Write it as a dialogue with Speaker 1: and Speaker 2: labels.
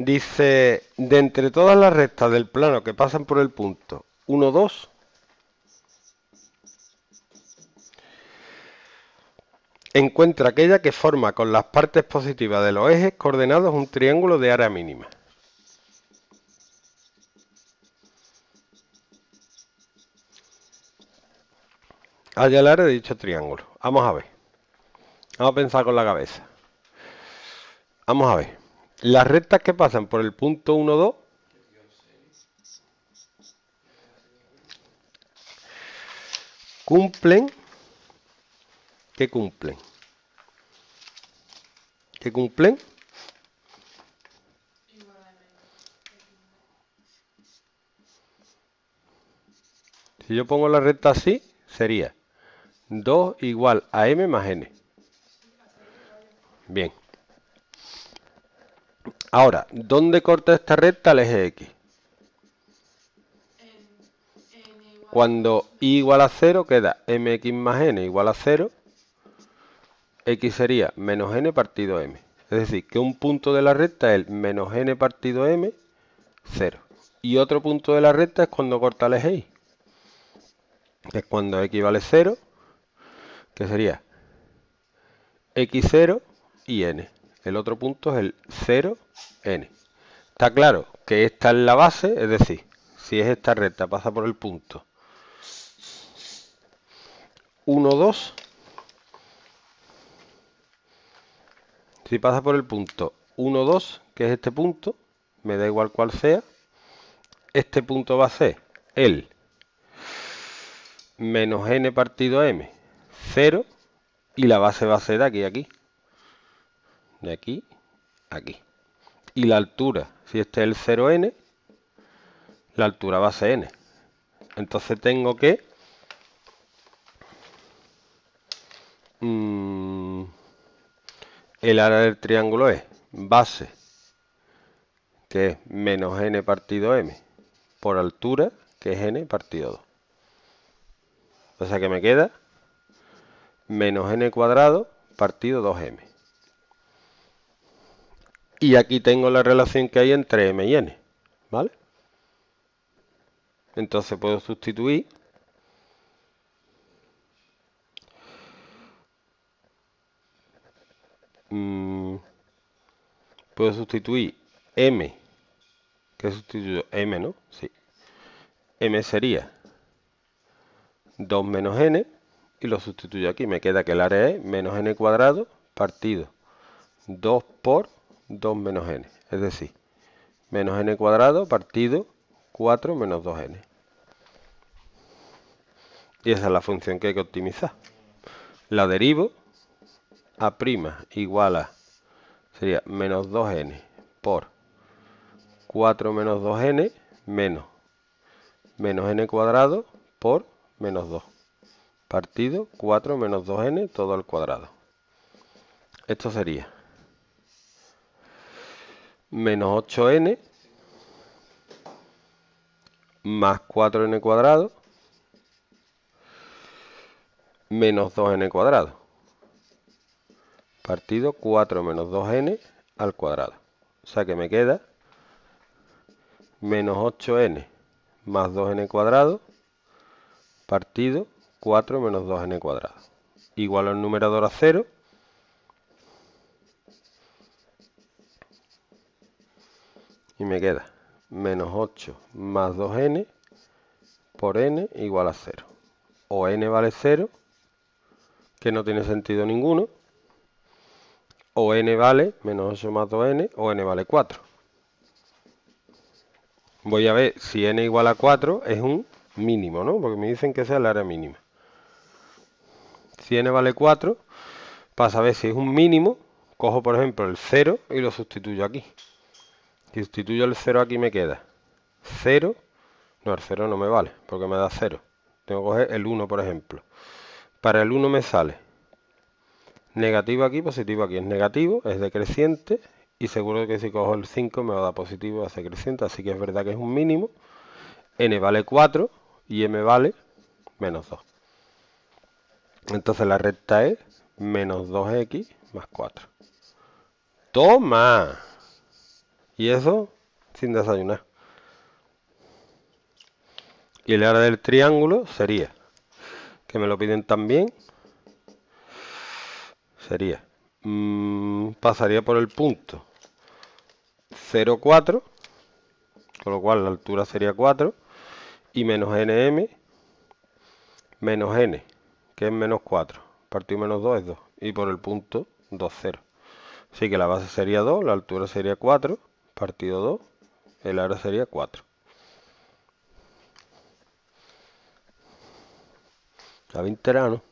Speaker 1: Dice, de entre todas las rectas del plano que pasan por el punto 1, 2, encuentra aquella que forma con las partes positivas de los ejes coordenados un triángulo de área mínima. allá el área de dicho triángulo. Vamos a ver. Vamos a pensar con la cabeza. Vamos a ver. Las rectas que pasan por el punto 1, 2 cumplen. ¿Qué cumplen? que cumplen? Si yo pongo la recta así, sería 2 igual a m más n. Bien. Ahora, ¿dónde corta esta recta el eje X? Cuando y igual a 0 queda mx más n igual a 0, x sería menos n partido m. Es decir, que un punto de la recta es menos n partido m, 0. Y otro punto de la recta es cuando corta el eje y, que es cuando x vale 0, que sería x0 y n el otro punto es el 0n. Está claro que esta es la base, es decir, si es esta recta pasa por el punto 1, 2. Si pasa por el punto 1, 2, que es este punto, me da igual cuál sea, este punto va a ser el menos n partido m, 0, y la base va a ser de aquí a aquí de aquí a aquí. Y la altura, si este es el 0n, la altura va a ser n. Entonces tengo que... Mm, el área del triángulo es base, que es menos n partido m, por altura, que es n partido 2. O sea que me queda menos n cuadrado partido 2m y aquí tengo la relación que hay entre m y n, ¿vale? Entonces puedo sustituir mm, puedo sustituir m ¿Qué sustituyo m, ¿no? Sí. m sería 2 menos n y lo sustituyo aquí, me queda que el área es menos n cuadrado partido 2 por 2 menos n. Es decir, menos n cuadrado partido 4 menos 2n. Y esa es la función que hay que optimizar. La derivo a prima igual a, sería menos 2n por 4 menos 2n menos menos n cuadrado por menos 2 partido 4 menos 2n todo al cuadrado. Esto sería menos 8n más 4n cuadrado menos 2n cuadrado partido 4 menos 2n al cuadrado. O sea que me queda menos 8n más 2n cuadrado partido 4 menos 2n cuadrado. Igual al numerador a 0 y me queda menos 8 más 2n por n igual a 0. O n vale 0, que no tiene sentido ninguno, o n vale menos 8 más 2n, o n vale 4. Voy a ver si n igual a 4 es un mínimo, ¿no? Porque me dicen que sea el área mínima. Si n vale 4, para saber si es un mínimo, cojo por ejemplo el 0 y lo sustituyo aquí. Sustituyo el 0 aquí me queda 0. No, el 0 no me vale porque me da 0. Tengo que coger el 1, por ejemplo. Para el 1 me sale negativo aquí, positivo aquí. Es negativo, es decreciente. Y seguro que si cojo el 5 me va a dar positivo, va a creciente. Así que es verdad que es un mínimo. n vale 4 y m vale menos 2. Entonces la recta es menos 2x más 4. ¡Toma! Y eso sin desayunar. Y el área del triángulo sería, que me lo piden también, sería, mm, pasaría por el punto 0,4, con lo cual la altura sería 4, y menos nm, menos n, que es menos 4, partido menos 2 es 2, y por el punto 2, 0. Así que la base sería 2, la altura sería 4, partido 2, el aro sería 4. La 20